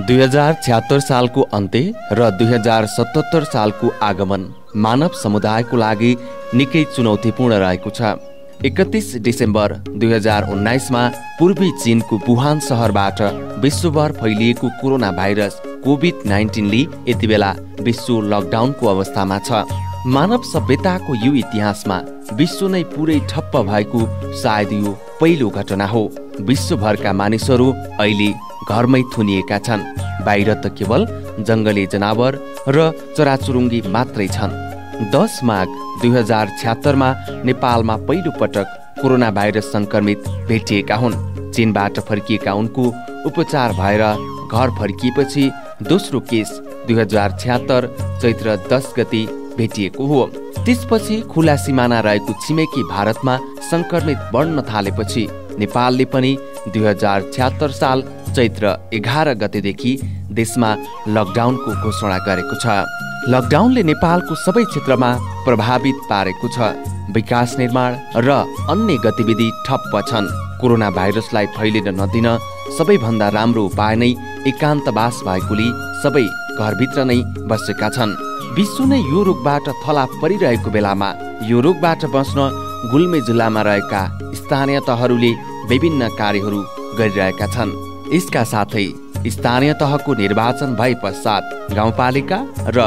दुई हजार छ्यात्तर सालको अन्त्य र दुई हजार सतहत्तर सालको आगमन मानव समुदायको लागि निकै चुनौतीपूर्ण रहेको छ एकतिस डिसेम्बर दुई हजार उन्नाइसमा पूर्वी चिनको वुहान सहरबाट विश्वभर फैलिएको कोरोना भाइरस कोभिड नाइन्टिनले यति बेला विश्व लकडाउनको अवस्थामा छ मानव सभ्यताको यो इतिहासमा विश्व नै पुरै ठप्प भएको सायद यो पहिलो घटना हो विश्वभरका मानिसहरू अहिले घरमै थुनिएका छन् बाहिर त केवल जङ्गली जनावर र चराचुरुङ्गी मात्रै छन् दस माघ दुई हजार छ्यात्तरमा नेपालमा पहिलोपटक कोरोना भाइरस सङ्क्रमित भेटिएका हुन् चीनबाट फर्किएका उनको उपचार भएर घर फर्किएपछि दोस्रो केस दुई हजार छ्यात्तर चैत्र दस गति भेटिएको हो त्यसपछि खुला सिमाना रहेको छिमेकी भारतमा सङ्क्रमित बढ्न थालेपछि नेपालले पनि दुई हजार छ्यात्तर साल चैत्र एघार गतेदेखि देशमा लकडाउनको घोषणा गरेको छ लकडाउनले नेपालको सबै क्षेत्रमा प्रभावित पारेको छ विकास निर्माण र अन्य गतिविधि ठप्प छन् कोरोना भाइरसलाई फैलिन नदिन सबैभन्दा राम्रो उपाय नै एकान्तवास भएकोले सबै घरभित्र नै बसेका छन् विश्व नै यो रोगबाट थला परिरहेको बेलामा यो रोगबाट बस्न गुल्मे जिल्लामा रहेका स्थानीय तहहरूले विभिन्न कार्यहरू गरिरहेका छन् यसका साथै स्थानीय तहको निर्वाचन भए पश्चात गाउँपालिका र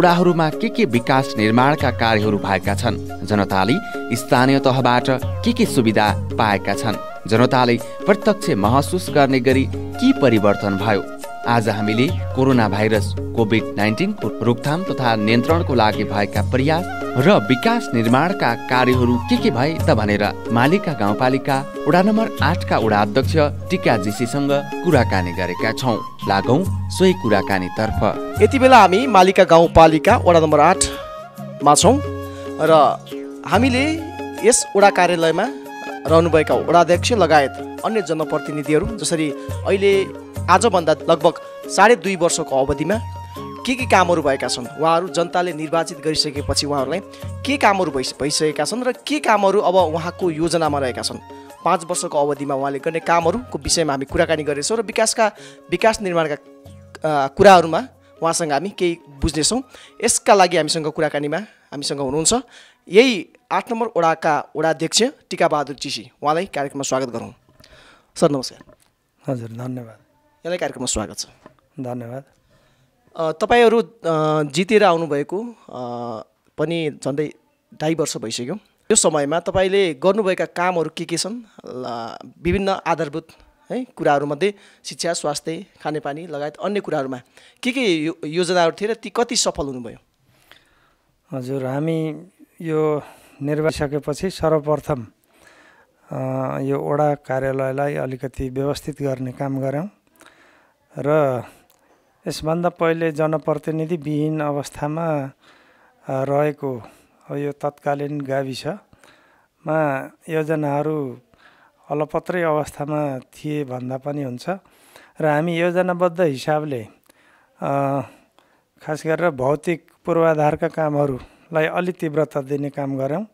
ओडाहरूमा के के विकास निर्माणका कार्यहरू भएका छन् जनताले स्थानीय तहबाट के के सुविधा पाएका छन् जनताले प्रत्यक्ष महसुस गर्ने गरी के परिवर्तन भयो आज हामीले कोरोना भाइरस कोभिड नाइन्टिनको रोकथाम तथा नियन्त्रणको लागि भएका प्रयास र विकास निर्माणका कार्यहरू के के भए त भनेर मालिका गाउँपालिका वडा नम्बर आठका वडा अध्यक्ष टिका जीसीसँग कुराकानी गरेका छौँ लागौँ सोही कुराकानीतर्फ यति बेला हामी मालिका गाउँपालिका वडा नम्बर आठमा छौँ र हामीले यस वडा कार्यालयमा रहनुभएका वडाध्यक्ष लगायत अन्य जनप्रतिनिधिहरू जसरी अहिले आजभन्दा लगभग साढे दुई वर्षको अवधिमा के के कामहरू भएका छन् उहाँहरू जनताले निर्वाचित गरिसकेपछि उहाँहरूलाई के कामहरू भइस भइसकेका छन् र के कामहरू अब उहाँको योजनामा रहेका छन् पाँच वर्षको अवधिमा उहाँले गर्ने कामहरूको विषयमा हामी कुराकानी गर्नेछौँ र विकासका विकास निर्माणका कुराहरूमा उहाँसँग हामी केही बुझ्नेछौँ यसका लागि हामीसँग कुराकानीमा हामीसँग हुनुहुन्छ यही आठ नम्बर ओडाका ओडाध्यक्ष टिकाबहादुर चिसी उहाँलाई कार्यक्रममा स्वागत गरौँ सर नमस्कार हजुर धन्यवाद यहाँलाई कार्यक्रममा स्वागत छ धन्यवाद तपाईँहरू जितेर आउनुभएको पनि झन्डै ढाई वर्ष भइसक्यो त्यो समयमा तपाईँले गर्नुभएका कामहरू के के छन् विभिन्न आधारभूत है कुराहरूमध्ये शिक्षा स्वास्थ्य खानेपानी लगायत अन्य कुराहरूमा के के यो योजनाहरू थिए र ती कति सफल हुनुभयो हजुर हामी यो निर्वाचिसकेपछि सर्वप्रथम यो वडा कार्यालयलाई अलिकति व्यवस्थित गर्ने काम गऱ्यौँ र यसभन्दा पहिले जनप्रतिनिधिविहीन अवस्थामा रहेको यो तत्कालीन गाविसमा योजनाहरू अलपत्रै अवस्थामा थिए भन्दा पनि हुन्छ र हामी योजनाबद्ध हिसाबले खास गरेर भौतिक पूर्वाधारका कामहरूलाई अलि तीव्रता दिने काम गऱ्यौँ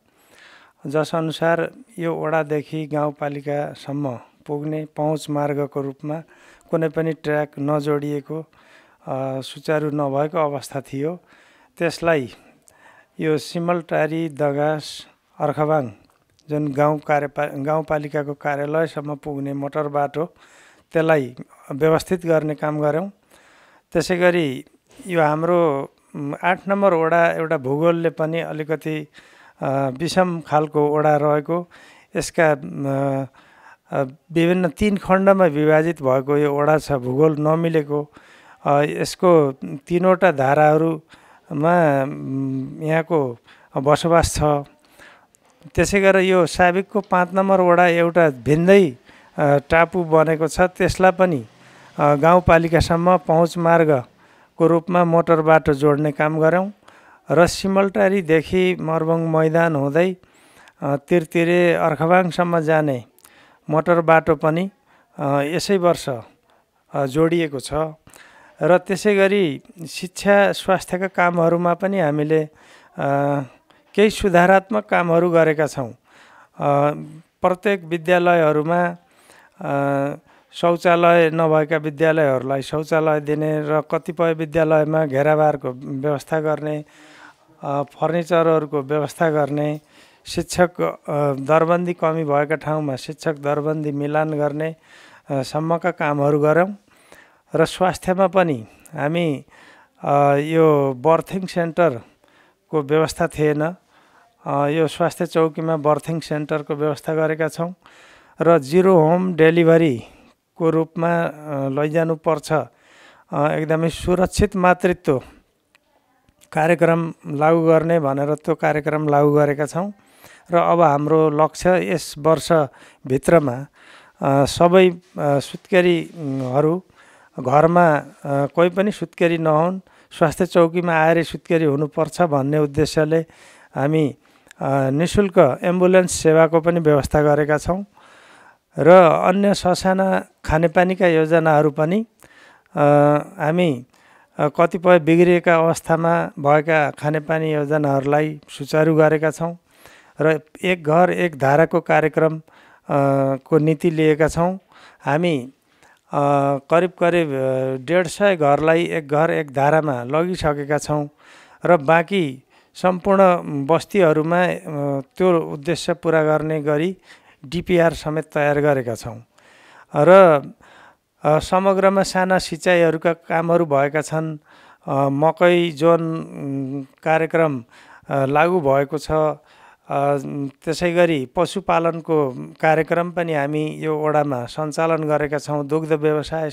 जसअनुसार यो वडादेखि गाउँपालिकासम्म पुग्ने पहुँच मार्गको रूपमा कुनै पनि ट्र्याक नजोडिएको सुचारु नभएको अवस्था थियो त्यसलाई यो सिमलटारी दगास अर्खबाङ जुन गाउँ कार्यपा गाउँपालिकाको कार्यालयसम्म पुग्ने मोटर बाटो त्यसलाई व्यवस्थित गर्ने काम गऱ्यौँ त्यसै गरी यो हाम्रो आठ नम्बर वडा एउटा भूगोलले पनि अलिकति विषम खालको वडा रहेको यसका विभिन्न तिन खण्डमा विभाजित भएको यो वडा छ भूगोल नमिलेको यसको तिनवटा धाराहरूमा यहाँको बसोबास छ त्यसै गरेर यो साबिकको पाँच नम्बर वडा एउटा भिन्दै टापु बनेको छ त्यसलाई पनि गाउँपालिकासम्म पहुँच मार्गको रूपमा मोटर बाटो जोड्ने काम गऱ्यौँ र सिमलटारीदेखि मर्बङ मैदान हुँदै तिरतिरे अर्खबाङसम्म जाने मोटर बाटो पनि यसै वर्ष जोडिएको छ र त्यसै गरी शिक्षा स्वास्थ्यका कामहरूमा पनि हामीले केही सुधारात्मक कामहरू गरेका छौँ प्रत्येक विद्यालयहरूमा शौचालय नभएका विद्यालयहरूलाई शौचालय दिने र कतिपय विद्यालयमा घेराबारको व्यवस्था गर्ने फर्निचरहरूको व्यवस्था गर्ने शिक्षक दरबन्दी कमी भएका ठाउँमा शिक्षक दरबन्दी मिलान गर्ने सम्मका कामहरू गऱ्यौँ र स्वास्थ्यमा पनि हामी यो बर्थिङ सेन्टरको व्यवस्था थिएन यो स्वास्थ्य चौकीमा बर्थिङ सेन्टरको व्यवस्था गरेका छौँ र जिरो होम डेलिभरीको रूपमा लैजानुपर्छ एकदमै सुरक्षित मातृत्व कार्यक्रम लागू गर्ने भनेर त्यो कार्यक्रम लागू गरेका छौँ र अब हाम्रो लक्ष्य यस वर्षभित्रमा सबै सुत्केरीहरू घरमा कोही पनि सुत्केरी नहुन् स्वास्थ्य चौकीमा आएर सुत्केरी हुनुपर्छ भन्ने उद्देश्यले हामी नि शुल्क एम्बुलेन्स सेवाको पनि व्यवस्था गरेका छौँ र अन्य ससाना खानेपानीका योजनाहरू पनि हामी कतिपय बिग्रिएका अवस्थामा भएका खानेपानी योजनाहरूलाई सुचारू गरेका छौँ र एक घर एक धाराको कार्यक्रम को नीति लिएका छौँ हामी करिब करिब डेढ सय घरलाई एक घर एक धारामा लगिसकेका छौँ र बाँकी सम्पूर्ण बस्तीहरूमा त्यो उद्देश्य पुरा गर्ने गरी डिपिआर समेत तयार गरेका छौँ र समग्रमा साना सिँचाइहरूका कामहरू भएका छन् मकै जोन कार्यक्रम लागु भएको छ त्यसै गरी पशुपालनको कार्यक्रम पनि हामी यो ओडामा सञ्चालन गरेका छौँ दुग्ध व्यवसाय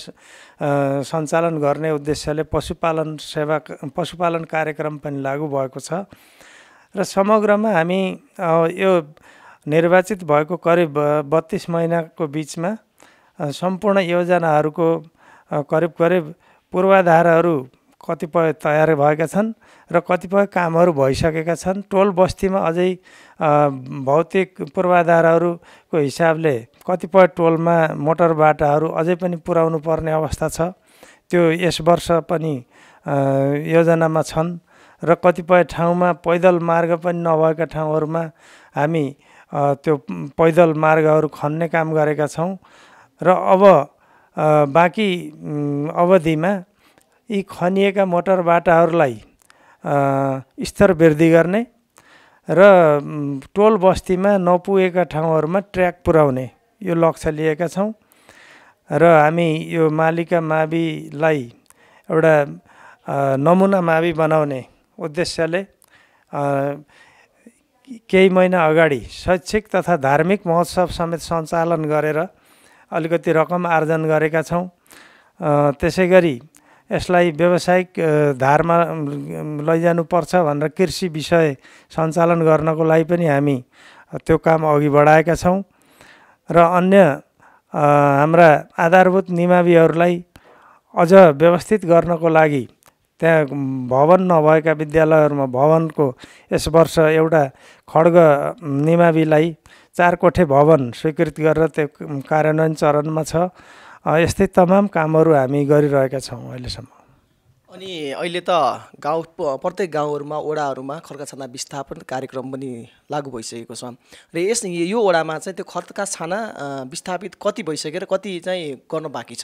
सञ्चालन गर्ने उद्देश्यले पशुपालन सेवा पशुपालन कार्यक्रम पनि लागू भएको छ र समग्रमा हामी यो निर्वाचित भएको करिब बत्तिस महिनाको बिचमा सम्पूर्ण योजनाहरूको करिब करिब पूर्वाधारहरू कतिपय तयार भएका छन् र कतिपय कामहरू भइसकेका छन् टोल बस्तीमा अझै भौतिक पूर्वाधारहरूको हिसाबले कतिपय टोलमा मोटर बाटाहरू अझै पनि पुर्याउनु पर्ने अवस्था छ त्यो यस वर्ष पनि योजनामा छन् र कतिपय ठाउँमा पैदल मार्ग पनि नभएका ठाउँहरूमा हामी त्यो पैदल मार्गहरू खन्ने काम गरेका छौँ र अब बाँकी अवधिमा यी खनिएका मोटर बाटाहरूलाई स्तर वृद्धि गर्ने र टोल बस्तीमा नपुगेका ठाउँहरूमा ट्र्याक पुर्याउने यो लक्ष्य लिएका छौँ र हामी यो मालिका माविलाई एउटा नमुना मावि बनाउने उद्देश्यले केही महिना अगाडि शैक्षिक तथा धार्मिक महोत्सव समेत सञ्चालन गरेर अलिकति रकम आर्जन गरेका छौँ त्यसै गरी यसलाई व्यावसायिक धारमा लैजानुपर्छ भनेर कृषि विषय सञ्चालन गर्नको लागि पनि हामी त्यो काम अघि बढाएका छौँ र अन्य हाम्रा आधारभूत निमाविहरूलाई अझ व्यवस्थित गर्नको लागि त्यहाँ भवन नभएका विद्यालयहरूमा भवनको यस वर्ष एउटा खड्ग निमाविलाई चार कोठे भवन स्वीकृत गरेर त्यो कार्यान्वयन चरणमा छ यस्तै तमाम कामहरू हामी गरिरहेका छौँ अहिलेसम्म अनि अहिले त गाउँ प्रत्येक गाउँहरूमा ओडाहरूमा खर्का छाना विस्थापन कार्यक्रम पनि लागू भइसकेको छ र यस यो ओडामा चाहिँ त्यो खर्का छाना विस्थापित कति भइसक्यो र कति चाहिँ गर्न बाँकी छ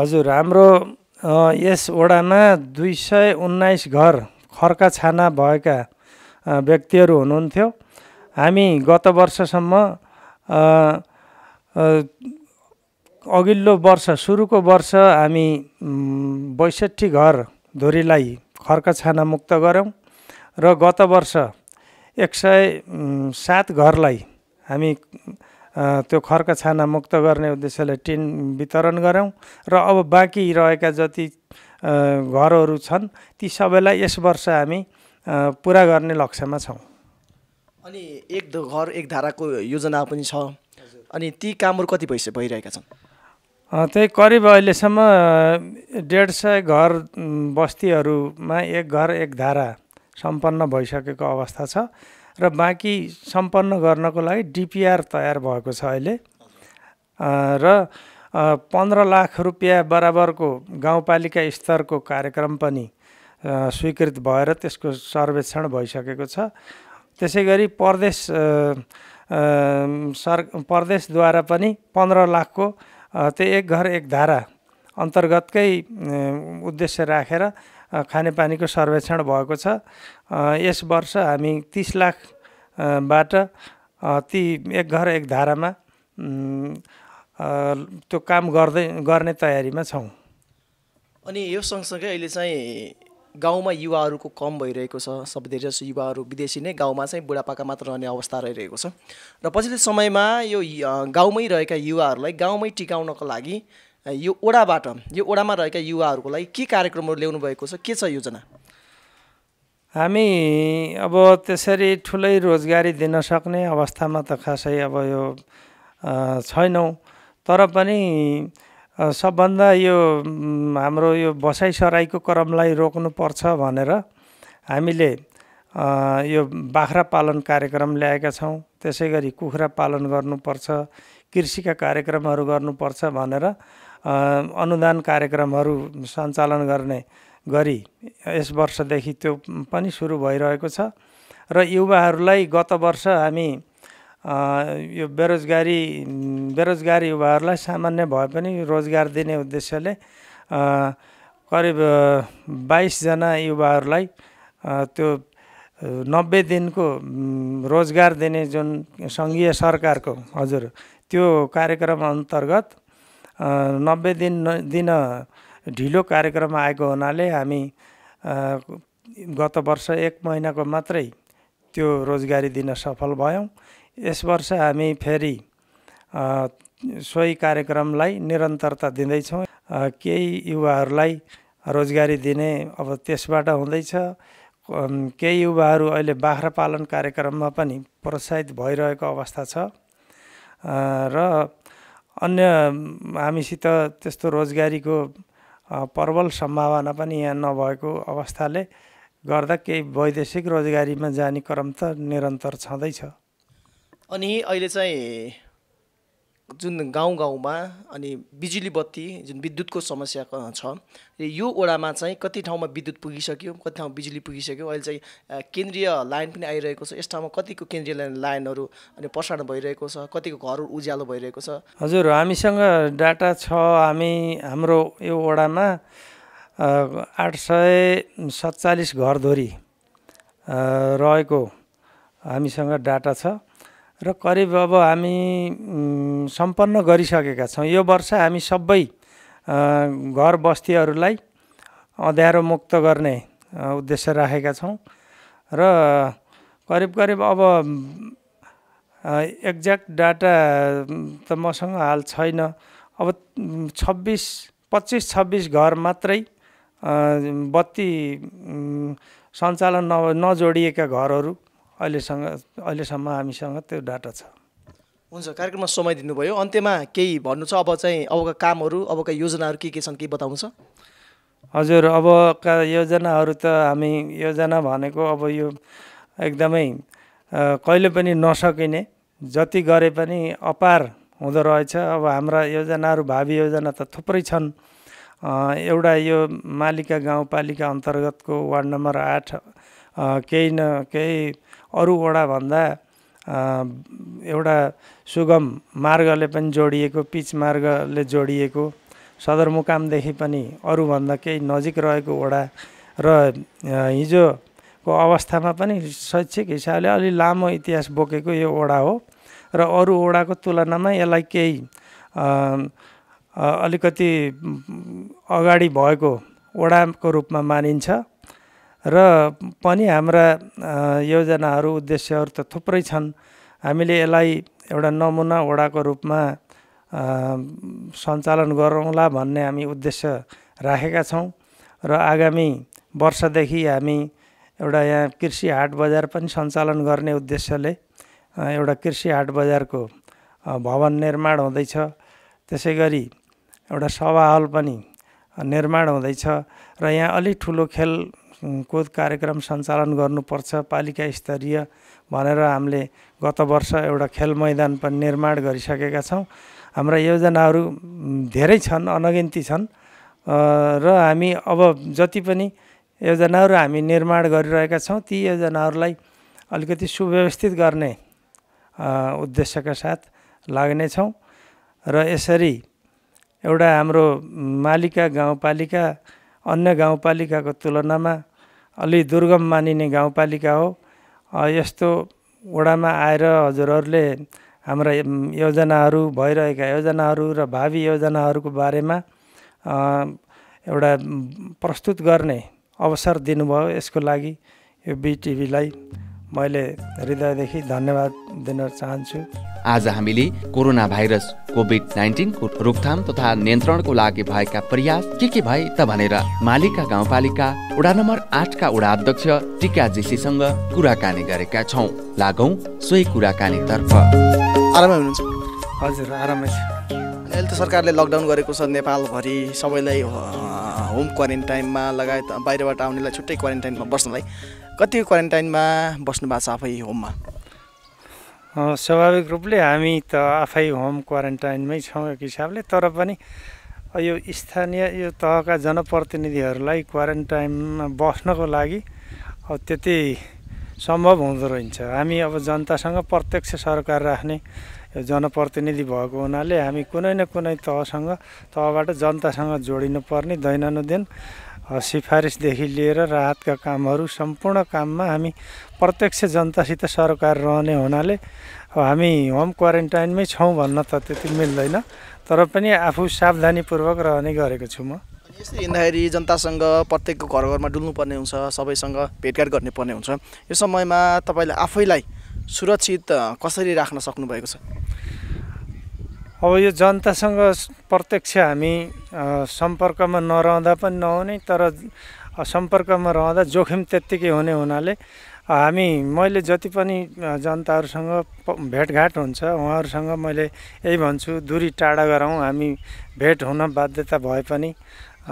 हजुर हाम्रो यस ओडामा दुई सय उन्नाइस घर खर्का छाना भएका व्यक्तिहरू हुनुहुन्थ्यो हामी गत वर्षसम्म अघिल्लो वर्ष सुरुको वर्ष हामी बैसठी घर धुरीलाई खर्क मुक्त गऱ्यौँ र गत वर्ष एक सय सात घरलाई हामी त्यो खर्क छाना मुक्त गर्ने उद्देश्यले टिन वितरण गऱ्यौँ र अब बाँकी रहेका जति घरहरू छन् ती सबैलाई यस वर्ष हामी पुरा गर्ने लक्ष्यमा छौँ अनि एक घर एक धाराको योजना पनि छ अनि ती कामहरू कति भइसक्यो भइरहेका छन् त्यही करिब अहिलेसम्म डेढ सय घर बस्तीहरूमा एक घर एक धारा सम्पन्न भइसकेको अवस्था छ र बाँकी सम्पन्न गर्नको लागि डिपिआर तयार भएको छ अहिले र पन्ध्र लाख रुपियाँ बराबरको गाउँपालिका स्तरको कार्यक्रम पनि स्वीकृत भएर त्यसको सर्वेक्षण भइसकेको छ त्यसै गरी प्रदेश सर प्रदेशद्वारा पनि पन्ध्र लाखको त्यो एक घर एक धारा अन्तर्गतकै उद्देश्य राखेर खानेपानीको सर्वेक्षण भएको छ यस वर्ष हामी तिस लाखबाट ती एक घर एक धारामा त्यो काम गर्दै गर्ने तयारीमा छौँ अनि यो सँगसँगै अहिले चाहिँ गाउँमा युवाहरूको कम भइरहेको छ सब धेरै जसो युवाहरू विदेशी नै गाउँमा चाहिँ बुढापाका मात्र रहने अवस्था रहिरहेको छ र पछिल्लो समयमा यो गाउँमै रहेका युवाहरूलाई गाउँमै टिकाउनको लागि यो ओडाबाट यो ओडामा रहेका युवाहरूको लागि के कार्यक्रमहरू ल्याउनु भएको छ के छ योजना हामी अब त्यसरी ठुलै रोजगारी दिन सक्ने अवस्थामा त खासै अब यो छैनौँ तर पनि सबभन्दा यो हाम्रो यो बसाइसराईको क्रमलाई रोक्नुपर्छ भनेर हामीले यो बाख्रा पालन कार्यक्रम ल्याएका छौँ त्यसै गरी कुखुरा पालन गर्नुपर्छ कृषिका कार्यक्रमहरू गर्नुपर्छ भनेर अनुदान कार्यक्रमहरू सञ्चालन गर्ने गरी यस वर्षदेखि त्यो पनि सुरु भइरहेको छ र युवाहरूलाई गत वर्ष हामी यो बेरोजगारी बेरोजगारी युवाहरूलाई सामान्य भए पनि रोजगार दिने उद्देश्यले करिब बाइसजना युवाहरूलाई त्यो नब्बे दिनको रोजगार दिने जुन सङ्घीय सरकारको हजुर त्यो कार्यक्रम अन्तर्गत नब्बे दिन दिन ढिलो कार्यक्रम आएको हुनाले हामी गत वर्ष एक महिनाको मात्रै त्यो रोजगारी दिन सफल भयौँ यस वर्ष हामी फेरि सोही कार्यक्रमलाई निरन्तरता दिँदैछौँ केही युवाहरूलाई रोजगारी दिने अब त्यसबाट हुँदैछ केही युवाहरू अहिले बाख्रा पालन कार्यक्रममा पनि प्रोत्साहित भइरहेको अवस्था छ र अन्य हामीसित त्यस्तो रोजगारीको प्रबल सम्भावना पनि यहाँ नभएको अवस्थाले गर्दा केही वैदेशिक रोजगारीमा जाने क्रम त निरन्तर छँदैछ अनि अहिले चाहिँ जुन गाउँ गाउँमा अनि बिजुली बत्ती जुन विद्युतको समस्या छ यो ओडामा चाहिँ कति ठाउँमा विद्युत पुगिसक्यो कति ठाउँमा बिजुली पुगिसक्यो अहिले चाहिँ केन्द्रीय लाइन पनि आइरहेको छ यस ठाउँमा कतिको केन्द्रीय लाइन लाइनहरू अनि प्रसारण भइरहेको छ कतिको घरहरू उज्यालो भइरहेको छ हजुर हामीसँग डाटा छ हामी हाम्रो यो ओडामा आठ सय सत्तालिस रहेको हामीसँग डाटा छ र करिब अब हामी सम्पन्न गरिसकेका छौँ यो वर्ष हामी सबै घर बस्तीहरूलाई अँध्यारो मुक्त गर्ने उद्देश्य राखेका छौँ र करिब करिब अब एक्ज्याक्ट डाटा त मसँग हाल छैन अब छब्बिस पच्चिस छब्बिस घर मात्रै बत्ती सञ्चालन न नजोडिएका घरहरू अहिलेसँग अहिलेसम्म हामीसँग त्यो डाटा छ हुन्छ कार्यक्रममा समय दिनुभयो अन्त्यमा केही भन्नु छ अब चाहिँ अबका कामहरू अबका योजनाहरू के के छन् केही बताउनु छ हजुर अबका योजनाहरू त हामी योजना भनेको अब यो एकदमै कहिले पनि नसकिने जति गरे पनि अपार हुँदो रहेछ अब हाम्रा योजनाहरू भावी योजना त थुप्रै छन् एउटा यो मालिका गाउँपालिका अन्तर्गतको वार्ड नम्बर आठ केही न केही अरू वडाभन्दा एउटा सुगम मार्गले पनि जोडिएको पिच मार्गले जोडिएको सदरमुकामदेखि पनि अरूभन्दा केही नजिक रहेको वडा र हिजोको अवस्थामा पनि शैक्षिक हिसाबले अलि लामो इतिहास बोकेको यो वडा हो र अरू वडाको तुलनामा यसलाई केही अलिकति अगाडि भएको वडाको रूपमा मानिन्छ र पनि हाम्रा योजनाहरू उद्देश्यहरू त थुप्रै छन् हामीले यसलाई एउटा नमुना वडाको रूपमा सञ्चालन गरौँला भन्ने हामी उद्देश्य राखेका छौँ र आगामी वर्षदेखि हामी एउटा यहाँ कृषि हाट बजार पनि सञ्चालन गर्ने उद्देश्यले एउटा कृषि हाट बजारको भवन निर्माण हुँदैछ त्यसै गरी एउटा सभा हल पनि निर्माण हुँदैछ र यहाँ अलिक ठुलो खेल को कार्यक्रम सञ्चालन गर्नुपर्छ पालिका स्तरीय भनेर हामीले गत वर्ष एउटा खेल मैदान पनि निर्माण गरिसकेका छौँ हाम्रा योजनाहरू धेरै छन् अनगिन्ती छन् र हामी अब जति पनि योजनाहरू हामी निर्माण गरिरहेका छौँ ती योजनाहरूलाई अलिकति सुव्यवस्थित गर्ने उद्देश्यका साथ लाग्नेछौँ र यसरी एउटा हाम्रो मालिका गाउँपालिका अन्य गाउँपालिकाको तुलनामा अलि दुर्गम मानिने गाउँपालिका हो यस्तो वडामा आएर हजुरहरूले हाम्रा योजनाहरू भइरहेका योजनाहरू र भावी योजनाहरूको बारेमा एउटा प्रस्तुत गर्ने अवसर दिनुभयो यसको लागि यो बिटिभीलाई मैले हृदयदेखि धन्यवाद दिन चाहन्छु आज हामीले कोरोना भाइरस कोभिड नाइन्टिनको रोकथाम तथा नियन्त्रणको लागि भएका प्रयास के के भए त भनेर मालिका गाउँपालिका वडा नम्बर आठका वडा अध्यक्ष टिका जेसीसँग कुराकानी गरेका छौँ लागौँ सोही कुराकानीतर्फ आरामै हुनुहुन्छ हजुर आरामै छ अहिले त सरकारले लकडाउन गरेको छ नेपालभरि सबैलाई होम क्वारेन्टाइनमा लगायत बाहिरबाट आउनेलाई छुट्टै क्वारेन्टाइनमा बस्नलाई कति क्वारेन्टाइनमा बस्नु भएको छ आफै होममा स्वाभाविक रूपले हामी त आफै होम क्वारेन्टाइनमै छौँ एक हिसाबले तर पनि यो स्थानीय यो तहका जनप्रतिनिधिहरूलाई क्वारेन्टाइनमा बस्नको लागि अब त्यति सम्भव हुँदो रहन्छ हामी अब जनतासँग प्रत्यक्ष सरकार राख्ने यो जनप्रतिनिधि भएको हुनाले हामी कुनै न कुनै तहसँग तहबाट जनतासँग जोडिनुपर्ने दैनन्दिन सिफारिसदेखि लिएर राहतका कामहरू सम्पूर्ण काममा हामी प्रत्यक्ष जनतासित सरकार रहने हुनाले अब हामी होम क्वारेन्टाइनमै छौँ भन्न त त्यति मिल्दैन तर पनि आफू सावधानीपूर्वक रहने गरेको छु म यस्तो हिँड्दाखेरि जनतासँग प्रत्येकको घर घरमा डुल्नुपर्ने हुन्छ सबैसँग भेटघाट गर्ने गर्नुपर्ने हुन्छ यो समयमा तपाईँले आफैलाई सुरक्षित कसरी राख्न सक्नुभएको छ अब यो जनतासँग प्रत्यक्ष हामी सम्पर्कमा नरहँदा पनि नहुने तर सम्पर्कमा रहँदा जोखिम त्यत्तिकै हुने हुनाले हामी मैले जति पनि जनताहरूसँग भेटघाट हुन्छ उहाँहरूसँग मैले यही भन्छु दुरी टाढा गरौँ हामी भेट हुन बाध्यता भए पनि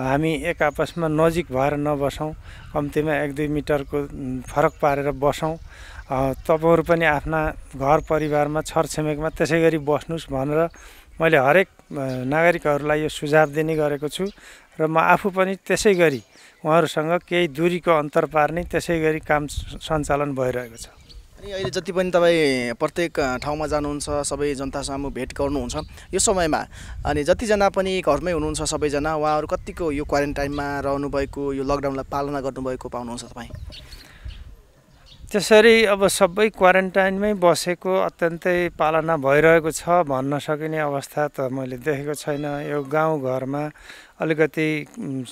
हामी एक आपसमा नजिक भएर नबसौँ कम्तीमा एक दुई मिटरको फरक पारेर बसौँ तपाईँहरू पनि आफ्ना घर परिवारमा छरछिमेकमा त्यसै गरी बस्नुहोस् भनेर मैले हरेक नागरिकहरूलाई यो सुझाव दिने गरेको छु र म आफू पनि त्यसै गरी उहाँहरूसँग केही दुरीको अन्तर पार्ने त्यसै गरी काम सञ्चालन भइरहेको छ अनि अहिले जति पनि तपाईँ प्रत्येक ठाउँमा जानुहुन्छ सबै जनतासम्म भेट गर्नुहुन्छ यो समयमा अनि जतिजना पनि घरमै हुनुहुन्छ सबैजना उहाँहरू कतिको यो क्वारेन्टाइनमा रहनुभएको यो लकडाउनलाई पालना गर्नुभएको पाउनुहुन्छ तपाईँ त्यसरी अब सबै क्वारेन्टाइनमै बसेको अत्यन्तै पालना भइरहेको छ भन्न सकिने अवस्था त मैले देखेको छैन यो गाउँघरमा अलिकति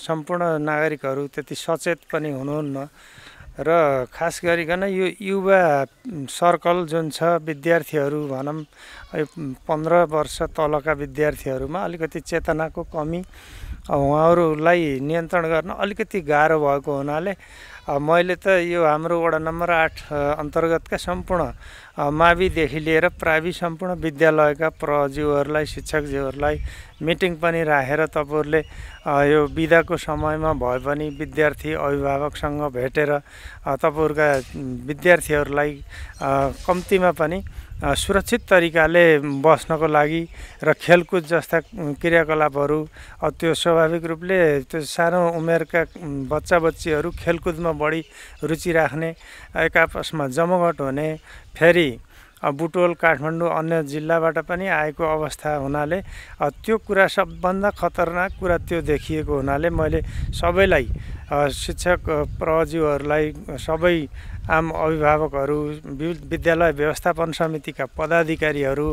सम्पूर्ण नागरिकहरू त्यति सचेत पनि हुनुहुन्न र खास गरिकन यो युवा सर्कल जुन छ विद्यार्थीहरू भनौँ पन्ध्र वर्ष तलका विद्यार्थीहरूमा अलिकति चेतनाको कमी उहाँहरूलाई नियन्त्रण गर्न अलिकति गाह्रो भएको हुनाले मैले त यो हाम्रो वडा नम्बर आठ अन्तर्गतका सम्पूर्ण माविदेखि लिएर प्रावि सम्पूर्ण विद्यालयका प्रज्यूहरूलाई शिक्षकज्यूहरूलाई मिटिङ पनि राखेर तपाईँहरूले यो बिदाको समयमा भए पनि विद्यार्थी अभिभावकसँग भेटेर तपाईँहरूका विद्यार्थीहरूलाई कम्तीमा पनि सुरक्षित तरिकाले बस्नको लागि र खेलकुद जस्ता क्रियाकलापहरू त्यो स्वाभाविक रूपले त्यो सानो उमेरका बच्चा बच्चीहरू खेलकुदमा बढी रुचि राख्ने एक आपसमा जमघट हुने फेरि बुटोल काठमाडौँ अन्य जिल्लाबाट पनि आएको अवस्था हुनाले त्यो कुरा सबभन्दा खतरनाक कुरा त्यो देखिएको हुनाले मैले सबैलाई शिक्षक प्रजीवहरूलाई सबै आम अभिभावकहरू विद्यालय व्यवस्थापन समितिका पदाधिकारीहरू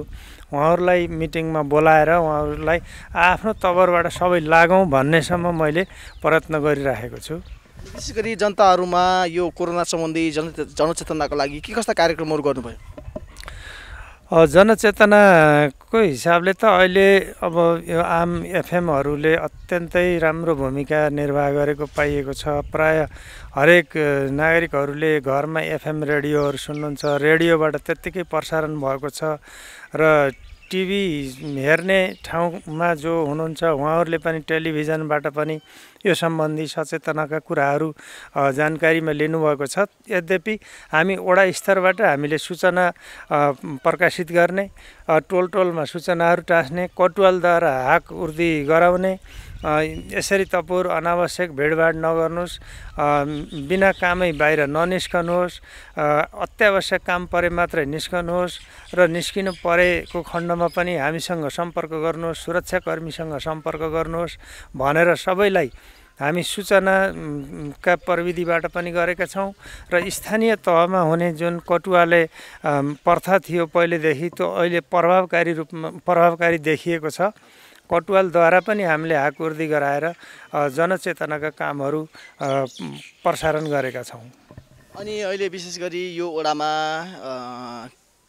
उहाँहरूलाई मिटिङमा बोलाएर उहाँहरूलाई आफ्नो तवरबाट सबै लागौँ भन्नेसम्म मैले प्रयत्न गरिराखेको छु विशेष गरी जनताहरूमा यो कोरोना सम्बन्धी जन जनचेतनाको लागि के कस्ता कार्यक्रमहरू गर्नुभयो जनचेतनाको हिसाबले त अहिले अब यो आम एफएमहरूले अत्यन्तै राम्रो भूमिका निर्वाह गरेको पाइएको छ प्राय हरेक नागरिकहरूले घरमा एफएम रेडियोहरू सुन्नुहुन्छ रेडियोबाट त्यत्तिकै प्रसारण भएको छ र टिभी हेर्ने ठाउँमा जो हुनुहुन्छ उहाँहरूले पनि टेलिभिजनबाट पनि यो सम्बन्धी सचेतनाका कुराहरू जानकारीमा लिनुभएको छ यद्यपि हामी वडा स्तरबाट हामीले सूचना प्रकाशित गर्ने टोल टोलमा सूचनाहरू टाँस्ने कटुवालद्वारा हाक उर्दी गराउने यसरी तपाईँहरू अनावश्यक भिडभाड नगर्नुहोस् बिना कामै बाहिर ननिस्कनुहोस् अत्यावश्यक काम परे मात्रै निस्कनुहोस् र निस्किनु परेको खण्डमा पनि हामीसँग सम्पर्क गर्नुहोस् सुरक्षाकर्मीसँग सम्पर्क गर्नुहोस् भनेर सबैलाई हामी सूचनाका प्रविधिबाट पनि गरेका छौँ र स्थानीय तहमा हुने जुन कटुवाले प्रथा थियो पहिलेदेखि त्यो अहिले प्रभावकारी रूपमा प्रभावकारी देखिएको छ कटुवालद्वारा पनि हामीले हाकुर्दी गराएर जनचेतनाका कामहरू प्रसारण गरेका छौँ अनि अहिले विशेष गरी यो ओडामा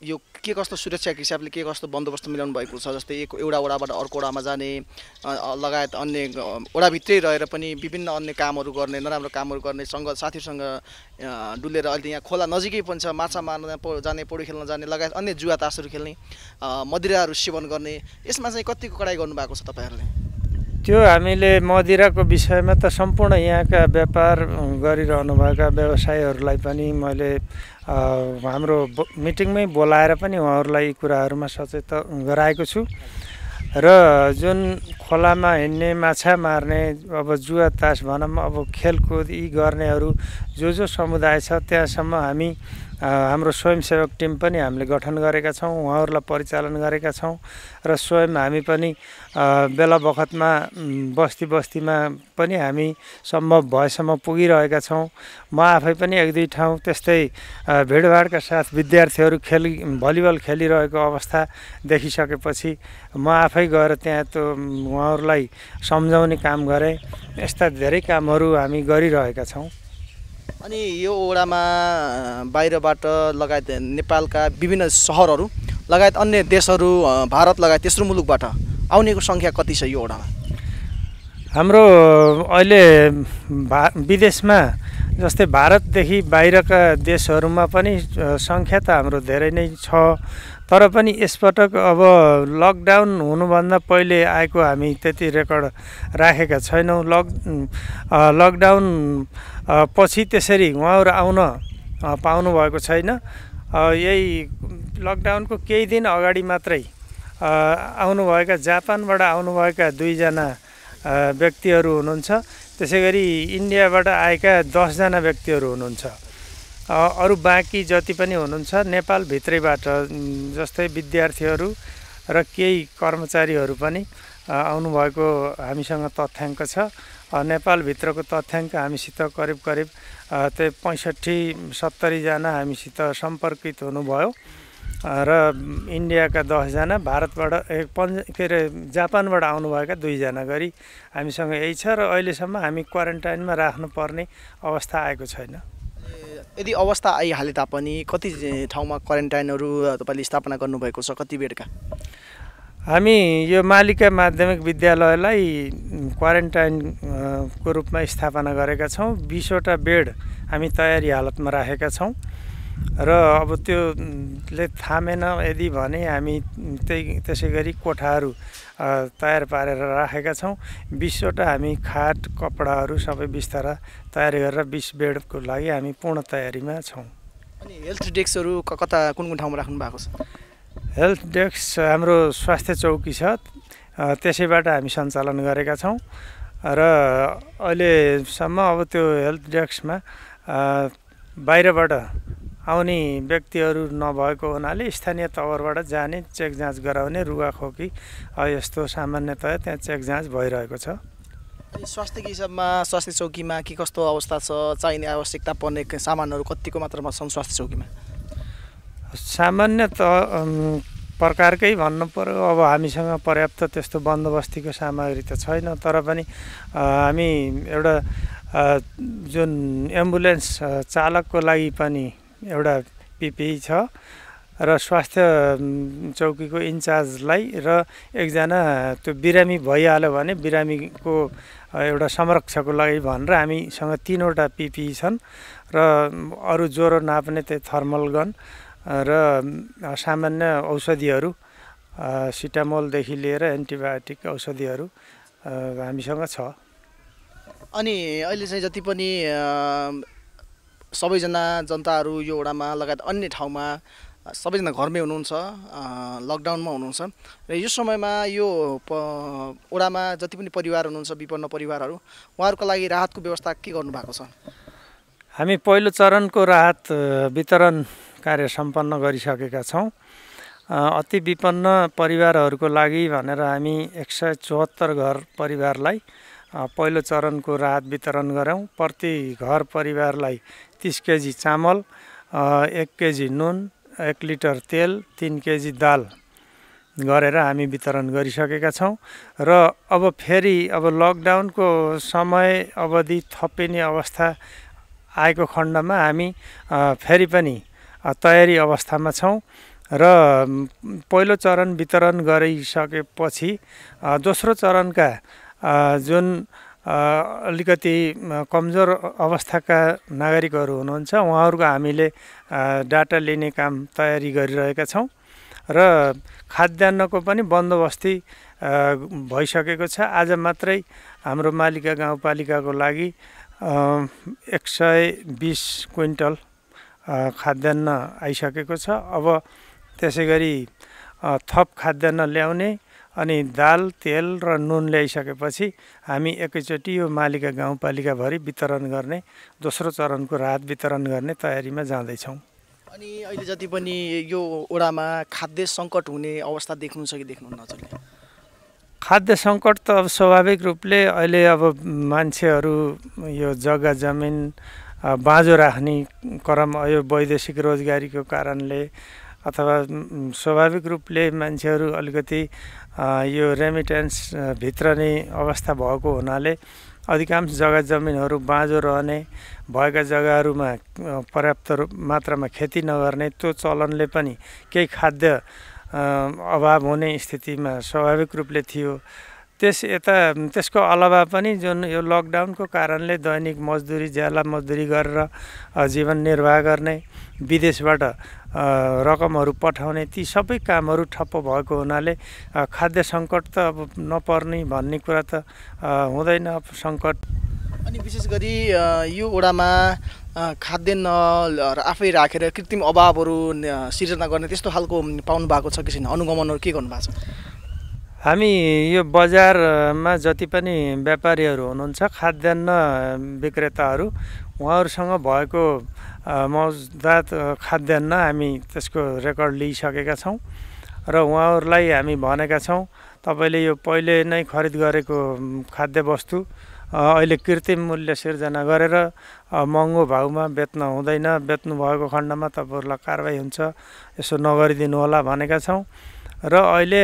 यो के कस्तो सुरक्षाको हिसाबले के कस्तो बन्दोबस्त मिलाउनु भएको छ जस्तै एक एउटा वडाबाट अर्को वडामा जाने लगायत अन्य वडाभित्रै रहेर पनि विभिन्न अन्य कामहरू गर्ने नराम्रो कामहरू गर्ने सँग साथीहरूसँग डुलेर अहिले यहाँ खोला नजिकै पनि छ माछा मार्न जाने पौडी खेल्न जाने लगायत अन्य जुवा तासहरू खेल्ने मदिराहरू सेवन गर्ने यसमा चाहिँ कतिको कडाइ गर्नुभएको छ तपाईँहरूले त्यो हामीले मदिराको विषयमा त सम्पूर्ण यहाँका व्यापार गरिरहनुभएका व्यवसायहरूलाई पनि मैले हाम्रो मिटिङमै बोलाएर पनि उहाँहरूलाई यी कुराहरूमा सचेत गराएको छु र जुन खोलामा हिँड्ने माछा मार्ने अब जुवा तास भनौँ अब खेलकुद यी गर्नेहरू जो जो समुदाय छ त्यहाँसम्म हामी हाम्रो स्वयंसेवक टिम पनि हामीले गठन गरेका छौँ उहाँहरूलाई परिचालन गरेका छौँ र स्वयं हामी पनि बेला बखतमा बस्ती बस्तीमा पनि हामी सम्भव भएसम्म पुगिरहेका छौँ म आफै पनि एक दुई ठाउँ त्यस्तै भिडभाडका साथ विद्यार्थीहरू खेल भलिबल खेलिरहेको अवस्था देखिसकेपछि म आफै गएर त्यहाँ त्यो उहाँहरूलाई सम्झाउने काम गरेँ यस्ता धेरै कामहरू हामी गरिरहेका छौँ अनि यो ओडामा बाहिरबाट लगायत नेपालका विभिन्न सहरहरू लगायत अन्य देशहरू भारत लगायत तेस्रो मुलुकबाट आउनेको सङ्ख्या कति छ यो ओडामा हाम्रो अहिले भा विदेशमा जस्तै भारतदेखि बाहिरका देशहरूमा पनि सङ्ख्या त हाम्रो धेरै नै छ तर पनि यसपटक अब लकडाउन हुनुभन्दा पहिले आएको हामी त्यति रेकर्ड राखेका छैनौँ लक लकडाउन पछि त्यसरी उहाँहरू आउन पाउनुभएको छैन यही लकडाउनको केही दिन अगाडि मात्रै आउनुभएका जापानबाट आउनुभएका दुईजना व्यक्तिहरू हुनुहुन्छ त्यसै गरी इन्डियाबाट आएका दसजना व्यक्तिहरू हुनुहुन्छ अरू बाँकी जति पनि हुनुहुन्छ नेपालभित्रैबाट जस्तै विद्यार्थीहरू र केही कर्मचारीहरू पनि आउनुभएको हामीसँग तथ्याङ्क छ नेपालभित्रको तथ्याङ्क हामीसित करिब करिब त्यही पैँसठी सत्तरीजना हामीसित सम्पर्कित हुनुभयो र इन्डियाका दसजना भारतबाट पन् के अरे जापानबाट आउनुभएका दुईजना गरी हामीसँग यही छ र अहिलेसम्म हामी क्वारेन्टाइनमा राख्नुपर्ने अवस्था आएको छैन यदि अवस्था आइहाले तापनि कति ठाउँमा क्वारेन्टाइनहरू तपाईँले स्थापना गर्नुभएको छ कति बेडका हामी यो मालिका माध्यमिक विद्यालयलाई क्वारेन्टाइनको रूपमा स्थापना गरेका छौँ बिसवटा बेड हामी तयारी हालतमा राखेका छौँ र अब त्योले थामेन यदि भने हामी त्यही त्यसै गरी कोठाहरू तयार पारेर राखेका छौँ बिसवटा हामी खाट कपडाहरू सबै बिस्तारा तयार गरेर बिस बेडको लागि हामी पूर्ण तयारीमा छौँ अनि हेल्थ डेस्कहरू कता कुन कुन ठाउँमा राख्नु भएको छ हेल्थ डेस्क हाम्रो स्वास्थ्य चौकी छ त्यसैबाट हामी सञ्चालन गरेका छौँ र अहिलेसम्म अब त्यो हेल्थ डेस्कमा बाहिरबाट आउने व्यक्तिहरू नभएको हुनाले स्थानीय तवरबाट जाने चेक जाँच गराउने रुवाखोकी यस्तो सामान्यतया त्यहाँ चेक जाँच भइरहेको छ स्वास्थ्यको हिसाबमा स्वास्थ्य चौकीमा के कस्तो अवस्था छ चाहिने आवश्यकता पर्ने सामानहरू कतिको मात्रामा छन् स्वास्थ्य चौकीमा सामान्यत प्रकारकै भन्नु पऱ्यो अब हामीसँग पर्याप्त त्यस्तो बन्दोबस्तीको सामग्री त छैन तर पनि हामी एउटा जुन एम्बुलेन्स चालकको लागि पनि एउटा पिपिई छ र स्वास्थ्य चौकीको इन्चार्जलाई र एकजना त्यो बिरामी भइहाल्यो भने बिरामीको एउटा संरक्षको लागि भनेर हामीसँग तिनवटा पिपिई छन् र अरू ज्वरो नाप्ने त्यो थर्मल गन र सामान्य औषधिहरू सिटामोलदेखि लिएर एन्टिबायोटिक औषधिहरू हामीसँग छ अनि अहिले चाहिँ जति पनि सबैजना जनताहरू यो ओडामा लगायत अन्य ठाउँमा सबैजना घरमै हुनुहुन्छ लकडाउनमा हुनुहुन्छ र यो समयमा यो ओडामा जति पनि परिवार हुनुहुन्छ विपन्न परिवारहरू उहाँहरूको लागि राहतको व्यवस्था के गर्नुभएको छ हामी पहिलो चरणको राहत वितरण कार्य सम्पन्न गरिसकेका छौँ अति विपन्न परिवारहरूको लागि भनेर हामी एक सय चौहत्तर घर परिवारलाई पहिलो चरणको राहत वितरण गऱ्यौँ प्रति घर परिवारलाई तिस केजी चामल एक केजी नुन एक लिटर तेल तिन केजी दाल गरेर हामी वितरण गरिसकेका छौँ र अब फेरि अब लकडाउनको समय अवधि थपिने अवस्था आएको खण्डमा हामी फेरि पनि तयारी अवस्थामा छौँ र पहिलो चरण वितरण गरिसकेपछि दोस्रो चरणका जुन अलिकति कमजोर अवस्थाका नागरिकहरू हुनुहुन्छ उहाँहरूको हामीले डाटा लिने काम तयारी गरिरहेका छौँ र खाद्यान्नको पनि बन्दोबस्ती भइसकेको छ आज मात्रै हाम्रो मालिका गाउँपालिकाको लागि एक सय बिस क्विन्टल खाद्यान्न आइसकेको छ अब त्यसै गरी थप खाद्यान्न ल्याउने अनि दाल तेल र नुन ल्याइसकेपछि हामी एकैचोटि यो मालिका गाउँपालिकाभरि वितरण गर्ने दोस्रो चरणको राहत वितरण गर्ने तयारीमा जाँदैछौँ अनि अहिले जति पनि यो ओडामा खाद्य सङ्कट हुने अवस्था देख्नुहुन्छ कि देख्नुहुन्न खाद्य सङ्कट त अब स्वाभाविक रूपले अहिले अब मान्छेहरू यो जग्गा जमिन बाँझो राख्ने क्रम यो वैदेशिक रोजगारीको कारणले अथवा स्वाभाविक रूपले मान्छेहरू अलिकति यो रेमिटेन्सभित्र नै अवस्था भएको हुनाले अधिकांश जग्गा जमिनहरू बाँझो रहने भएका जग्गाहरूमा पर्याप्त मात्रामा खेती नगर्ने त्यो चलनले पनि केही खाद्य अभाव हुने स्थितिमा स्वाभाविक रूपले थियो त्यस यता त्यसको अलावा पनि जुन यो लकडाउनको कारणले दैनिक मजदुरी ज्याला मजदुरी गरेर जीवन निर्वाह गर्ने विदेशबाट रकमहरू पठाउने ती सबै कामहरू ठप्प भएको हुनाले खाद्य सङ्कट त अब नपर्ने भन्ने कुरा त हुँदैन सङ्कट अनि विशेष गरी यो वडामा खाद्यान्न आफै राखेर कृत्रिम अभावहरू सिर्जना गर्ने त्यस्तो खालको पाउनु भएको छ कि छैन अनुगमनहरू के गर्नु भएको छ हामी यो बजारमा जति पनि व्यापारीहरू हुनुहुन्छ खाद्यान्न विक्रेताहरू उहाँहरूसँग भएको मौजदात खाद्यान्न हामी त्यसको रेकर्ड लिइसकेका छौँ र उहाँहरूलाई हामी भनेका छौँ तपाईँले यो पहिले नै खरिद गरेको खाद्य वस्तु अहिले कृत्रिम मूल्य सिर्जना गरेर महँगो भाउमा बेच्न हुँदैन बेच्नु भएको खण्डमा तपाईँहरूलाई कारवाही हुन्छ यसो नगरिदिनु होला भनेका छौँ र अहिले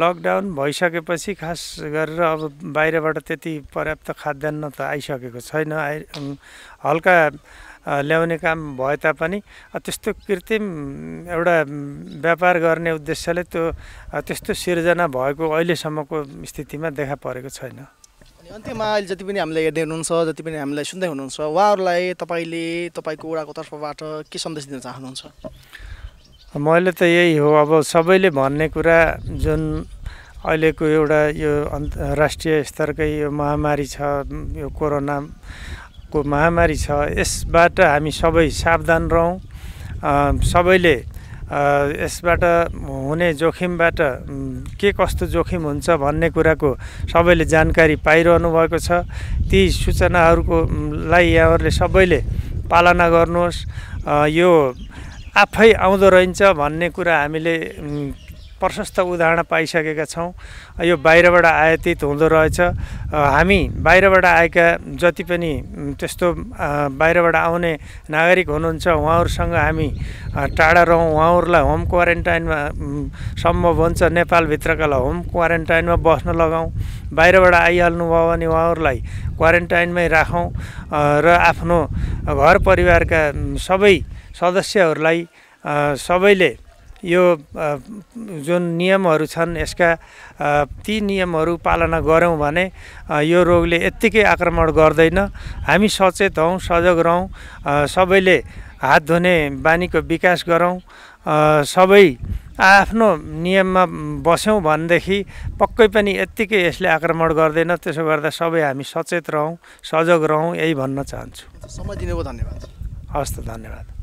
लकडाउन भइसकेपछि खास गरेर अब बाहिरबाट त्यति पर्याप्त खाद्यान्न त आइसकेको छैन आइ हल्का ल्याउने काम भए तापनि त्यस्तो कृत्रिम एउटा व्यापार गर्ने उद्देश्यले त्यो त्यस्तो सिर्जना भएको अहिलेसम्मको स्थितिमा देखा परेको छैन अन्त्यमा अहिले जति पनि हामीलाई हेर्दै हुनुहुन्छ जति पनि हामीलाई सुन्दै हुनुहुन्छ उहाँहरूलाई तपाईँले तपाईँको ओडाको तर्फबाट के सन्देश दिन चाहनुहुन्छ मैले त यही हो अब सबैले भन्ने कुरा जुन अहिलेको एउटा यो अन्त राष्ट्रिय स्तरकै यो महामारी छ यो कोरोना को महामारी छ यसबाट हामी सबै सावधान रहौँ सबैले यसबाट हुने जोखिमबाट के कस्तो जोखिम हुन्छ भन्ने कुराको सबैले जानकारी पाइरहनु भएको छ ती सूचनाहरूको लाई यहाँहरूले सबैले पालना गर्नुहोस् यो आफै आउँदो रहन्छ भन्ने कुरा हामीले प्रशस्त उदाहरण पाइसकेका छौँ यो बाहिरबाट आयातित हुँदो रहेछ हामी बाहिरबाट आएका जति पनि त्यस्तो बाहिरबाट आउने नागरिक हुनुहुन्छ उहाँहरूसँग हामी टाढा रहँ उहाँहरूलाई होम क्वारेन्टाइनमा सम्भव हुन्छ नेपालभित्रकालाई होम क्वारेन्टाइनमा बस्न लगाउँ बाहिरबाट आइहाल्नुभयो भने उहाँहरूलाई क्वारेन्टाइनमै राखौँ र आफ्नो घर परिवारका सबै सदस्यहरूलाई सबैले यो जुन नियमहरू छन् यसका ती नियमहरू पालना गऱ्यौँ भने यो रोगले यत्तिकै आक्रमण गर्दैन हामी सचेत हौँ सजग रहौँ सबैले हात धुने बानीको विकास गरौँ सबै आफ्नो नियममा बस्यौँ भनेदेखि पक्कै पनि यत्तिकै यसले आक्रमण गर्दैन त्यसो गर्दा सबै हामी सचेत रहौँ सजग रहौँ यही भन्न चाहन्छु समय दिनुभयो धन्यवाद हस् त धन्यवाद